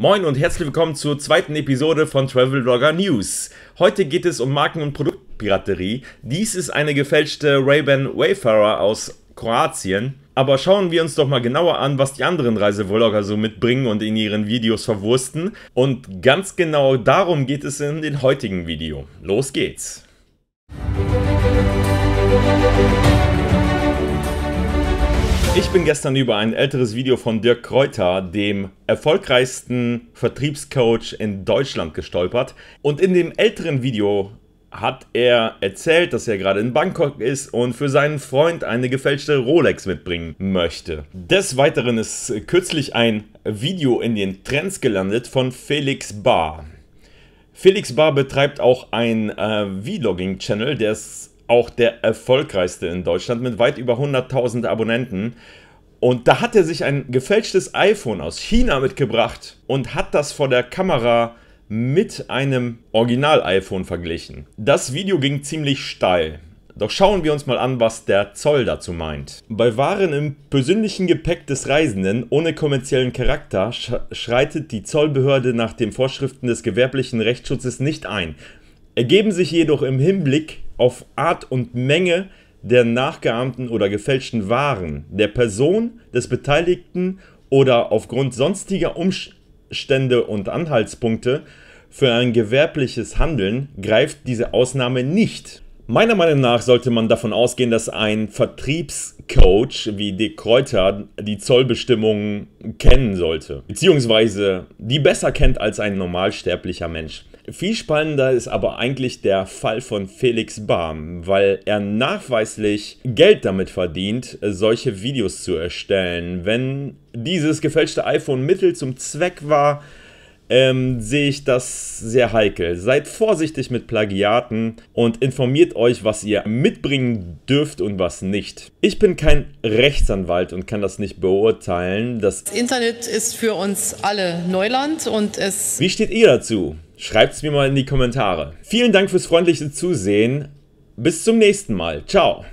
Moin und herzlich willkommen zur zweiten Episode von Travel Vlogger News. Heute geht es um Marken- und Produktpiraterie. Dies ist eine gefälschte Ray-Ban Wayfarer aus Kroatien. Aber schauen wir uns doch mal genauer an, was die anderen Reisevlogger so mitbringen und in ihren Videos verwursten. Und ganz genau darum geht es in dem heutigen Video. Los geht's! Musik ich bin gestern über ein älteres Video von Dirk Kräuter, dem erfolgreichsten Vertriebscoach in Deutschland, gestolpert. Und in dem älteren Video hat er erzählt, dass er gerade in Bangkok ist und für seinen Freund eine gefälschte Rolex mitbringen möchte. Des Weiteren ist kürzlich ein Video in den Trends gelandet von Felix Barr. Felix Barr betreibt auch einen äh, Vlogging-Channel, der es auch der erfolgreichste in Deutschland mit weit über 100.000 Abonnenten. Und da hat er sich ein gefälschtes iPhone aus China mitgebracht und hat das vor der Kamera mit einem Original-iPhone verglichen. Das Video ging ziemlich steil. Doch schauen wir uns mal an, was der Zoll dazu meint. Bei Waren im persönlichen Gepäck des Reisenden ohne kommerziellen Charakter schreitet die Zollbehörde nach den Vorschriften des gewerblichen Rechtsschutzes nicht ein. Ergeben sich jedoch im Hinblick auf Art und Menge der nachgeahmten oder gefälschten Waren, der Person des Beteiligten oder aufgrund sonstiger Umstände und Anhaltspunkte für ein gewerbliches Handeln greift diese Ausnahme nicht. Meiner Meinung nach sollte man davon ausgehen, dass ein Vertriebscoach wie Dick Kräuter die Zollbestimmungen kennen sollte, beziehungsweise die besser kennt als ein normalsterblicher Mensch. Viel spannender ist aber eigentlich der Fall von Felix Barm, weil er nachweislich Geld damit verdient, solche Videos zu erstellen. Wenn dieses gefälschte iPhone Mittel zum Zweck war, ähm, sehe ich das sehr heikel. Seid vorsichtig mit Plagiaten und informiert euch, was ihr mitbringen dürft und was nicht. Ich bin kein Rechtsanwalt und kann das nicht beurteilen. Das, das Internet ist für uns alle Neuland und es. Wie steht ihr dazu? Schreibt es mir mal in die Kommentare. Vielen Dank fürs freundliche Zusehen. Bis zum nächsten Mal. Ciao.